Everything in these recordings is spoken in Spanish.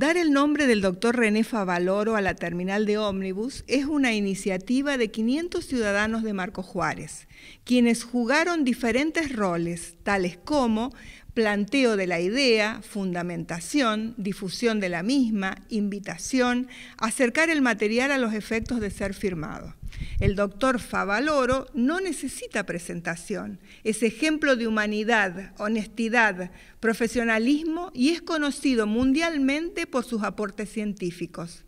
Dar el nombre del doctor René Favaloro a la terminal de ómnibus es una iniciativa de 500 ciudadanos de Marco Juárez, quienes jugaron diferentes roles, tales como planteo de la idea, fundamentación, difusión de la misma, invitación, acercar el material a los efectos de ser firmado. El doctor Favaloro no necesita presentación, es ejemplo de humanidad, honestidad, profesionalismo y es conocido mundialmente por sus aportes científicos.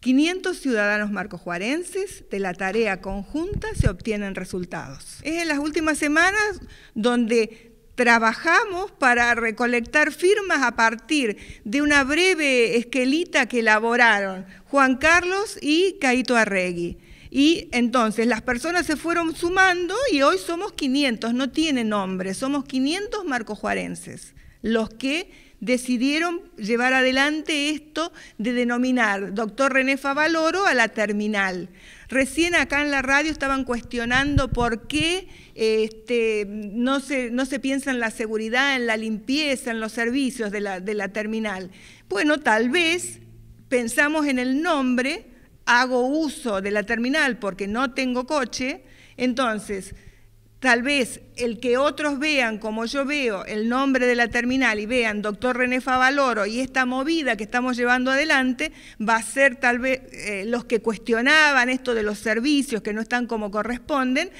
500 ciudadanos marcojuarenses de la tarea conjunta se obtienen resultados. Es en las últimas semanas donde trabajamos para recolectar firmas a partir de una breve esquelita que elaboraron Juan Carlos y Caito Arregui. Y entonces las personas se fueron sumando y hoy somos 500, no tiene nombre, somos 500 marcojuarenses, los que decidieron llevar adelante esto de denominar doctor René Favaloro a la terminal. Recién acá en la radio estaban cuestionando por qué este, no, se, no, se, piensa en la seguridad, en la limpieza, en los servicios de la, de la terminal. Bueno, tal vez pensamos en el nombre, hago uso de la terminal porque no tengo coche, entonces Tal vez el que otros vean, como yo veo, el nombre de la terminal y vean doctor René Favaloro y esta movida que estamos llevando adelante, va a ser tal vez eh, los que cuestionaban esto de los servicios que no están como corresponden,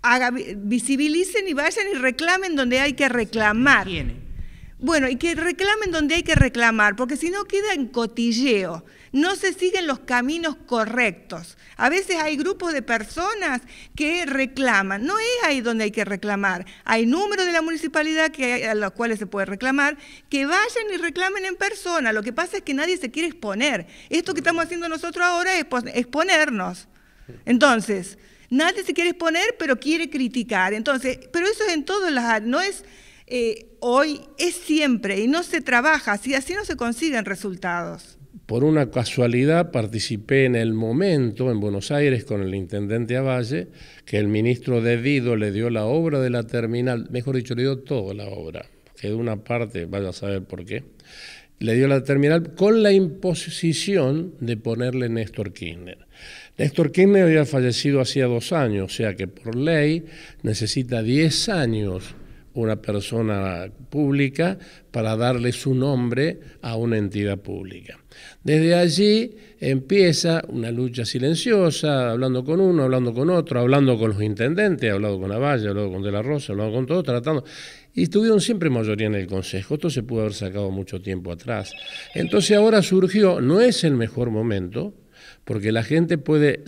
haga, visibilicen y vayan y reclamen donde hay que reclamar. Bueno, y que reclamen donde hay que reclamar, porque si no queda en cotilleo, no se siguen los caminos correctos. A veces hay grupos de personas que reclaman, no es ahí donde hay que reclamar. Hay números de la municipalidad que, a los cuales se puede reclamar, que vayan y reclamen en persona. Lo que pasa es que nadie se quiere exponer. Esto que estamos haciendo nosotros ahora es exponernos. Entonces, nadie se quiere exponer, pero quiere criticar. Entonces, pero eso es en todas las... No es eh, hoy es siempre y no se trabaja, así, así no se consiguen resultados. Por una casualidad participé en el momento en Buenos Aires con el intendente Avalle, que el ministro de Dido le dio la obra de la terminal, mejor dicho, le dio toda la obra, que de una parte, vaya a saber por qué, le dio la terminal con la imposición de ponerle Néstor Kirchner. Néstor Kirchner había fallecido hacía dos años, o sea que por ley necesita 10 años una persona pública para darle su nombre a una entidad pública. Desde allí empieza una lucha silenciosa, hablando con uno, hablando con otro, hablando con los intendentes, hablando con Valle, hablando con De la Rosa, hablando con todo, tratando. Y tuvieron siempre mayoría en el Consejo. Esto se pudo haber sacado mucho tiempo atrás. Entonces ahora surgió, no es el mejor momento, porque la gente puede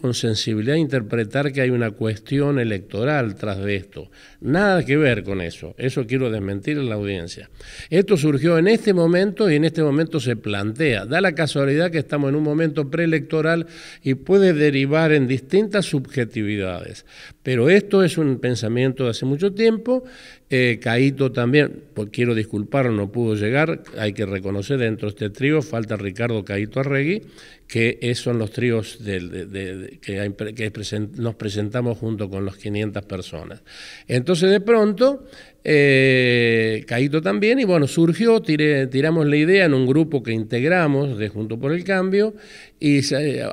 con sensibilidad interpretar que hay una cuestión electoral tras de esto. Nada que ver con eso, eso quiero desmentir en la audiencia. Esto surgió en este momento y en este momento se plantea. Da la casualidad que estamos en un momento preelectoral y puede derivar en distintas subjetividades, pero esto es un pensamiento de hace mucho tiempo eh, Caito también, pues quiero disculpar, no pudo llegar. Hay que reconocer dentro de este trío, falta Ricardo Caito Arregui, que son los tríos que, nos presentamos junto con las 500 personas. Entonces, de pronto, eh, caído también, y bueno, surgió, tiramos la idea en un grupo que integramos de Junto por el Cambio, y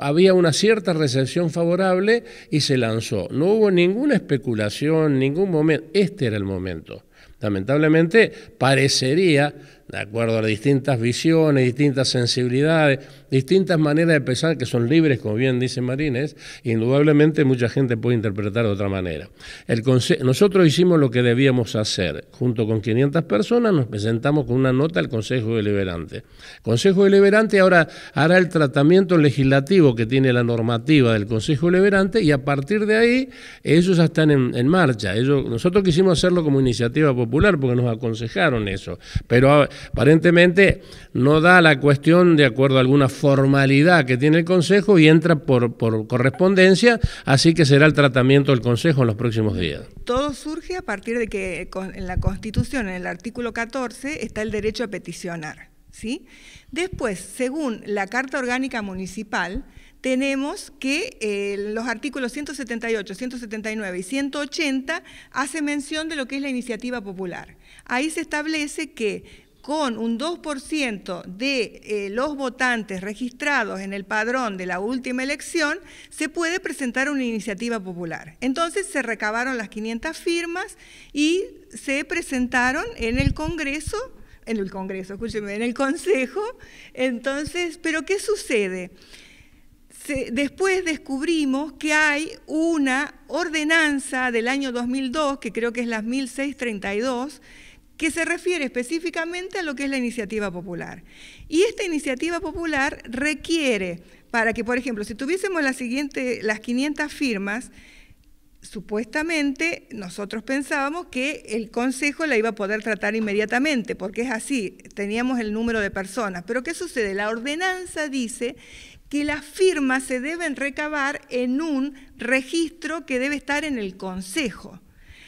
había una cierta recepción favorable y se lanzó. No hubo ninguna especulación, ningún momento, este era el momento. Lamentablemente parecería de acuerdo a las distintas visiones, distintas sensibilidades, distintas maneras de pensar que son libres, como bien dice Marines, indudablemente mucha gente puede interpretar de otra manera. El Nosotros hicimos lo que debíamos hacer. Junto con 500 personas nos presentamos con una nota al Consejo Deliberante. El Consejo Deliberante ahora hará el tratamiento legislativo que tiene la normativa del Consejo Deliberante y a partir de ahí ellos ya están en, marcha. nosotros quisimos hacerlo como iniciativa popular porque nos aconsejaron eso. Pero aparentemente no da la cuestión de acuerdo a alguna formalidad que tiene el Consejo y entra por, por correspondencia, así que será el tratamiento del Consejo en los próximos días. Todo surge a partir de que en la Constitución, en el artículo 14, está el derecho a peticionar. ¿sí? Después, según la Carta Orgánica Municipal, tenemos que eh, los artículos 178, 179 y 180 hace mención de lo que es la iniciativa popular. Ahí se establece que con un 2% de eh, los votantes registrados en el padrón de la última elección, se puede presentar una iniciativa popular. Entonces se recabaron las 500 firmas y se presentaron en el Congreso, en el Congreso, escúcheme, en el Consejo. Entonces, ¿pero qué sucede? después descubrimos que hay una ordenanza del año 2002, que creo que es la 1632, que se refiere específicamente a lo que es la iniciativa popular. Y esta iniciativa popular requiere, para que, por ejemplo, si tuviésemos la siguiente, las 500 firmas, supuestamente nosotros pensábamos que el Consejo la iba a poder tratar inmediatamente, porque es así, teníamos el número de personas. Pero ¿qué sucede? La ordenanza dice que las firmas se deben recabar en un registro que debe estar en el Consejo.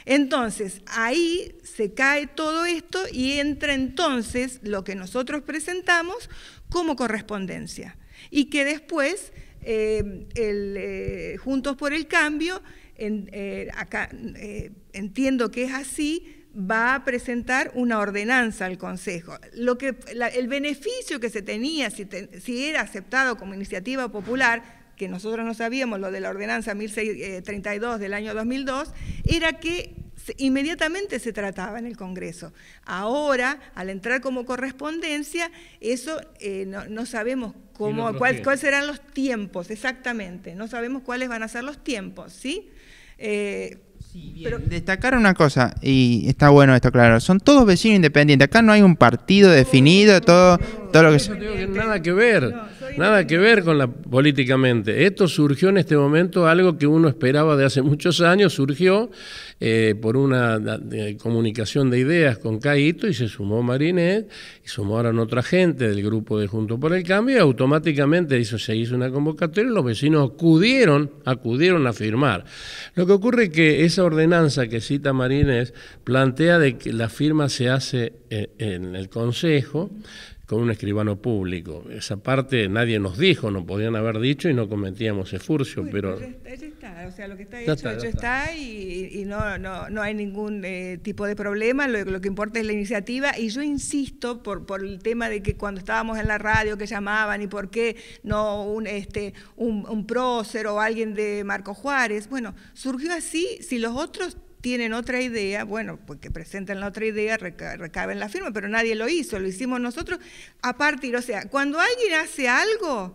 Entonces, ahí se cae todo esto y entra entonces lo que nosotros presentamos como correspondencia. Y que después, eh, eh, Juntos por el Cambio, eh, acá entiendo que es así, va a presentar una ordenanza al Consejo. Lo que, el beneficio que se tenía si, era aceptado como iniciativa popular, que nosotros no sabíamos, lo de la ordenanza 1632 eh, del año 2002, era que inmediatamente se trataba en el Congreso. Ahora, al entrar como correspondencia, eso eh, no, sabemos cómo, cuáles serán los tiempos exactamente, no sabemos cuáles van a ser los tiempos, ¿sí? Eh, destacar una cosa, y está bueno esto claro, son todos vecinos independientes, acá no hay un partido definido, todo, todo lo que... No tiene nada que ver. Nada que ver con la políticamente. Esto surgió en este momento, algo que uno esperaba de hace muchos años, surgió eh, por una comunicación de ideas con Caito y se sumó Marinés y sumaron otra gente del grupo de Junto por el Cambio y automáticamente hizo, se hizo una convocatoria y los vecinos acudieron, acudieron a firmar. Lo que ocurre es que esa ordenanza que cita Marinés plantea de que la firma se hace eh, en, el Consejo, con un escribano público. Esa parte nadie nos dijo, no podían haber dicho y no cometíamos esfurcio, pero... está, está está, y, no, hay ningún eh, tipo de problema, lo, que importa es la iniciativa y yo insisto por, el tema de que cuando estábamos en la radio que llamaban y por qué no un, este, un, un prócer o alguien de Marco Juárez, bueno, surgió así, si los otros tienen otra idea, bueno, pues que presenten la otra idea, recaben la firma, pero nadie lo hizo, lo hicimos nosotros a partir, o sea, cuando alguien hace algo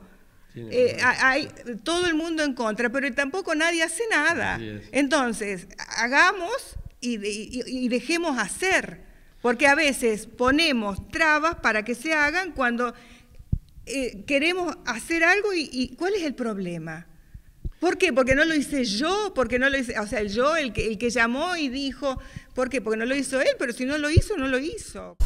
eh, hay todo el mundo en contra, pero tampoco nadie hace nada. Entonces, hagamos y, dejemos hacer, porque a veces ponemos trabas para que se hagan cuando eh, queremos hacer algo y, ¿cuál es el problema? ¿Por qué? Porque no lo hice yo, porque no lo hice, o sea, el yo, el que, el que llamó y dijo, ¿por qué? Porque no lo hizo él, pero si no lo hizo, no lo hizo.